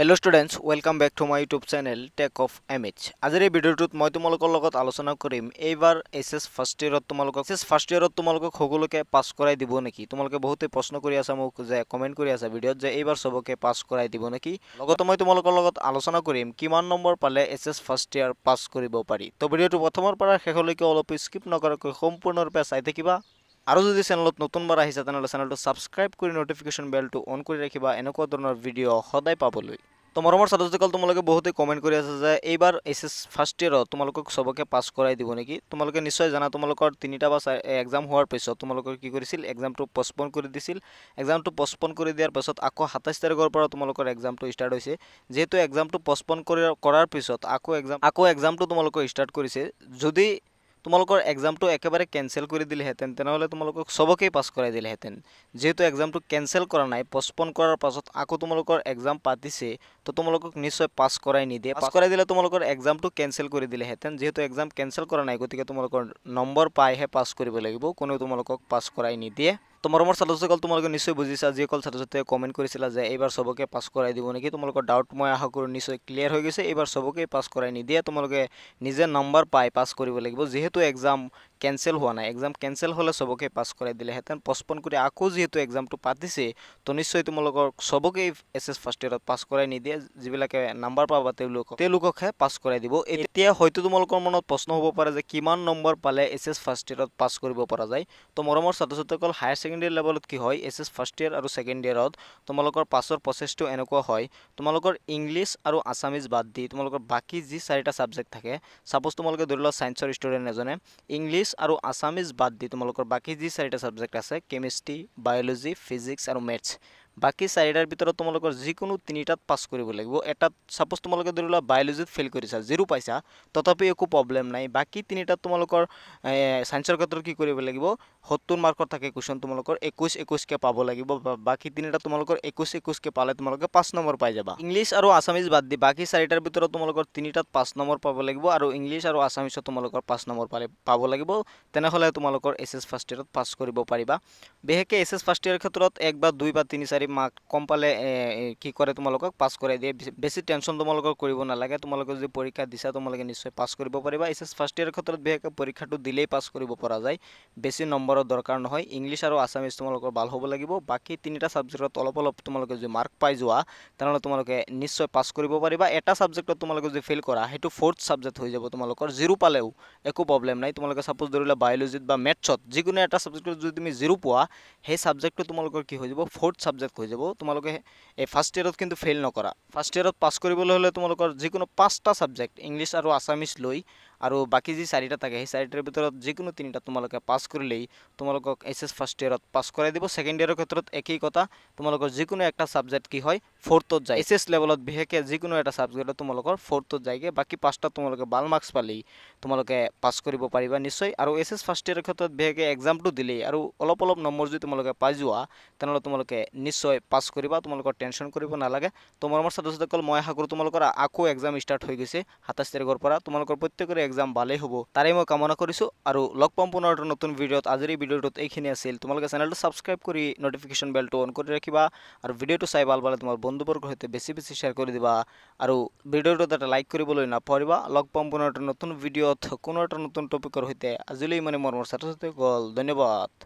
hello' students welcome back to my YouTube channel take off amaze আজিৰ এই ভিডিঅ'টোত মই তোমালোকৰ লগত আলোচনা কৰিম এইবাৰ এইচ এছ ফাৰ্ষ্ট ইয়েৰত তোমালোকক এইচ এছ ফাৰ্ষ্ট ইয়েৰত তোমালোকক সকলোকে পাছ কৰাই দিব নেকি তোমালোকে বহুতে প্ৰশ্ন কৰি আছা মোক যে কমেণ্ট কৰি আছা ভিডিঅ'ত যে এইবাৰ চবকে পাছ কৰাই দিব নেকি লগতে মই তোমালোকৰ লগত আলোচনা কৰিম কিমান নম্বৰ পালে H S first year pass কৰিব পাৰি তো ভিডিঅ'টো প্ৰথমৰ পৰা শেষলৈকে অলপ স্কিপ নকৰাকৈ সম্পূৰ্ণৰূপে চাই থাকিবা আৰু যদি চেনেলত নতুনবাৰ আহিছে তেনেহ'লে চেনেলটো ছাবস্ক্ৰাইব কৰি নটিফিকেশ্যন বেলটো অন কৰি ৰাখিবা এনেকুৱা ধৰণৰ ভিডিঅ' সদায় পাবলৈ তো মৰমৰ ছাত্ৰীসকল তোমালোকে বহুতেই কমেণ্ট কৰি আছা যে এইবাৰ এইচ এছ ফাৰ্ষ্ট ইয়েৰত তোমালোকক চবকে পাছ কৰাই দিব নেকি তোমালোকে নিশ্চয় জানা তোমালোকৰ তিনিটা বা এক্সাম হোৱাৰ পিছত তোমালোকে কি কৰিছিল এক্সামটো পষ্টপন কৰি দিছিল এক্সামটো পষ্টপন কৰি দিয়াৰ পাছত আকৌ সাতাইছ তাৰিখৰ পৰা তোমালোকৰ এক্সামটো ষ্টাৰ্ট হৈছে যিহেতু এক্সামটো পষ্টপন কৰি কৰাৰ পিছত আকৌ এক্সাম আকৌ এক্সামটো তোমালোকৰ ষ্টাৰ্ট কৰিছে যদি তোমালোকৰ এক্সামটো একেবাৰে কেনচেল কৰি দিলেহেঁতেন তেনেহ'লে তোমালোকক চবকেই পাছ কৰাই দিলেহেঁতেন যিহেতু এক্সামটো কেনচেল কৰা নাই পষ্টপন কৰাৰ পাছত আকৌ তোমালোকৰ এক্সাম পাতিছে তো তোমালোকক নিশ্চয় পাছ কৰাই নিদিয়ে পাছ কৰাই দিলে তোমালোকৰ এক্সামটো কেনচেল কৰি দিলেহেঁতেন যিহেতু এক্সাম কেনচেল কৰা নাই গতিকে তোমালোকৰ নম্বৰ পাইহে পাছ কৰিব লাগিব কোনেও তোমালোকক পাছ কৰাই নিদিয়ে তোমাৰ মোৰ ছাত্ৰছাত্ৰীসকল তোমালোকে নিশ্চয় বুজিছা যিসকল ছাত্ৰছাত্ৰীয়ে কমেণ্ট কৰিছিলা যে এইবাৰ চবকে পাছ কৰাই দিব নেকি তোমালোকৰ ডাউট মই আশা কৰোঁ নিশ্চয় ক্লিয়াৰ হৈ গৈছে এইবাৰ চবকে পাছ কৰাই নিদিয়ে তোমালোকে নিজে নাম্বাৰ পাই পাছ কৰিব লাগিব যিহেতু এক্সাম কেঞ্চেল হোৱা নাই এক্সাম কেঞ্চেল হ'লে চবকে পাছ কৰাই দিলেহেঁতেন পষ্টপন কৰি আকৌ যিহেতু এক্সামটো পাতিছে তো নিশ্চয় তোমালোকক চবকেই এছ এছ ফাৰ্ষ্ট ইয়েৰত পাছ কৰাই নিদিয়ে যিবিলাকে নাম্বাৰ পাবা তেওঁলোকক তেওঁলোককহে পাছ কৰাই দিব এতিয়া হয়তো তোমালোকৰ মনত প্ৰশ্ন হ'ব পাৰে যে কিমান নম্বৰ পালে এছ এছ ফাৰ্ষ্ট ইয়েৰত পাছ কৰিব পৰা যায় তো মৰমৰ ছাত্ৰ ছাত্ৰীসকল হায়াৰ ছেকেণ্ড ইয়াৰ লেভেলত কি হয় এছ এছ ফাৰ্ষ্ট ইয়াৰ আৰু ছেকেণ্ড ইয়াৰত তোমালোকৰ পাছৰ প্ৰচেছটো এনেকুৱা হয় তোমালোকৰ ইংলিছ আৰু আছামিজ বাদ দি তোমালোকৰ বাকী যি চাৰিটা ছাবজেক্ট থাকে ছাপ'জ তোমালোকে ধৰি লোৱা ছায়েন্সৰ ষ্টুডেণ্ট এজনে ইংলিছ আৰু আছামিজ বাদ দি তোমালোকৰ বাকী যি চাৰিটা ছাবজেক্ট আছে কেমিষ্ট্ৰি বায়'লজি ফিজিক্স আৰু মেথছ বাকী চাৰিটাৰ ভিতৰত তোমালোকৰ যিকোনো তিনিটাত পাছ কৰিব লাগিব এটাত ছাপ'জ তোমালোকে ধৰি লোৱা বায়'লজিত ফেইল কৰিছা জিৰো পাইছা তথাপি একো প্ৰব্লেম নাই বাকী তিনিটাত তোমালোকৰ ছায়েন্সৰ ক্ষেত্ৰত কি কৰিব লাগিব সত্তৰ মাৰ্কৰ থাকে কুৱেশ্যন তোমালোকৰ একৈছ একৈছকৈ পাব লাগিব বাকী তিনিটা তোমালোকৰ একৈছ একৈছকৈ পালে তোমালোকে পাঁচ নম্বৰ পাই যাবা ইংলিছ আৰু আছামিজ বাদ দি বাকী চাৰিটাৰ ভিতৰত তোমালোকৰ তিনিটাত পাঁচ নম্বৰ পাব লাগিব আৰু ইংলিছ আৰু আছামিজত তোমালোকৰ পাঁচ নম্বৰ পালে পাব লাগিব তেনেহ'লে তোমালোকৰ এছ এছ ফাৰ্ষ্ট ইয়েৰত পাছ কৰিব পাৰিবা বিশেষকৈ এছ এছ ফাৰ্ষ্ট ইয়েৰ ক্ষেত্ৰত এক বা দুই বা তিনি চাৰি পাৰি মাক কম পালে কি কৰে তোমালোকক পাছ কৰাই দিয়ে বেছি টেনশ্যন তোমালোকৰ কৰিব নালাগে তোমালোকে যদি পৰীক্ষা দিছা তোমালোকে নিশ্চয় পাছ কৰিব পাৰিবা এইচ এছ ফাৰ্ষ্ট ইয়াৰ ক্ষেত্ৰত বিশেষকৈ পৰীক্ষাটো দিলেই পাছ কৰিব পৰা যায় বেছি নম্বৰৰ দৰকাৰ নহয় ইংলিছ আৰু আছামিজ তোমালোকৰ ভাল হ'ব লাগিব বাকী তিনিটা ছাবজেক্টত অলপ অলপ তোমালোকে যদি মাৰ্ক পাই যোৱা তেনেহ'লে তোমালোকে নিশ্চয় পাছ কৰিব পাৰিবা এটা ছাবজেক্টত তোমালোকে যদি ফেইল কৰা সেইটো ফৰ্থ ছাবজেক্ট হৈ যাব তোমালোকৰ জিৰো পালেও একো প্ৰব্লেম নাই তোমালোকে ছাপ'জ ধৰি লোৱা বায়'লজিত বা মেথছত যিকোনো এটা ছাবজেক্টত যদি তুমি জিৰো পোৱা সেই ছাবজেক্টটো তোমালোকৰ কি হৈ যাব ফৰ্থ ছাবজেক্ট হৈ যাব তোমালোকে এই ফাৰ্ষ্ট ইয়াৰত কিন্তু ফেইল নকৰা ফাৰ্ষ্ট ইয়াৰত পাছ কৰিবলৈ হ'লে তোমালোকৰ যিকোনো পাঁচটা ছাবজেক্ট ইংলিছ আৰু আছামিজ লৈ আৰু বাকী যি চাৰিটা থাকে সেই চাৰিটাৰ ভিতৰত যিকোনো তিনিটা তোমালোকে পাছ কৰিলেই তোমালোকক এছ এছ ফাৰ্ষ্ট ইয়েৰত পাছ কৰাই দিব ছেকেণ্ড ইয়েৰৰ ক্ষেত্ৰত একেই কথা তোমালোকৰ যিকোনো এটা ছাবজেক্ট কি হয় ফ'ৰ্থত যায় এছ এছ লেভেলত বিশেষকৈ যিকোনো এটা ছাবজেক্টত তোমালোকৰ ফ'ৰ্থত যায়গৈ বাকী পাঁচটাত তোমালোকে ভাল মাৰ্কছ পালেই তোমালোকে পাছ কৰিব পাৰিবা নিশ্চয় আৰু এছ এছ ফাৰ্ষ্ট ইয়েৰৰ ক্ষেত্ৰত বিশেষকৈ এক্সামটো দিলেই আৰু অলপ অলপ নম্বৰ যদি তোমালোকে পাই যোৱা তেনেহ'লে তোমালোকে নিশ্চয় পাছ কৰিবা তোমালোকৰ টেনশ্যন কৰিব নালাগে তোমাৰ মোৰ ছাত্ৰ ছাত্ৰীসকল মই আশা কৰোঁ তোমালোকৰ আকৌ এক্সাম ষ্টাৰ্ট হৈ গৈছে সাতাইছ তাৰিখৰ পৰা তোমালোকৰ প্ৰত্যেকৰে এক্সাম ভালেই হ'ব তাৰে মই কামনা কৰিছোঁ আৰু লগ পাম পুনৰ নতুন ভিডিঅ'ত আজিৰ এই ভিডিঅ'টোত এইখিনি আছিল তোমালোকে চেনেলটো ছাবস্ক্ৰাইব কৰি নটিফিকেশ্যন বেলটো অন কৰি ৰাখিবা আৰু ভিডিঅ'টো চাই ভাল পালে তোমাৰ বন্ধুবৰ্গৰ সৈতে বেছি বেছি শ্বেয়াৰ কৰি দিবা আৰু ভিডিঅ'টোত এটা লাইক কৰিবলৈ নাপাহৰিবা লগ পাম পুনৰ এটা নতুন ভিডিঅ'ত কোনো এটা নতুন টপিকৰ সৈতে আজিলৈ মানে মোৰ মোৰ ছাত্ৰ ছাত্ৰীসকল ধন্যবাদ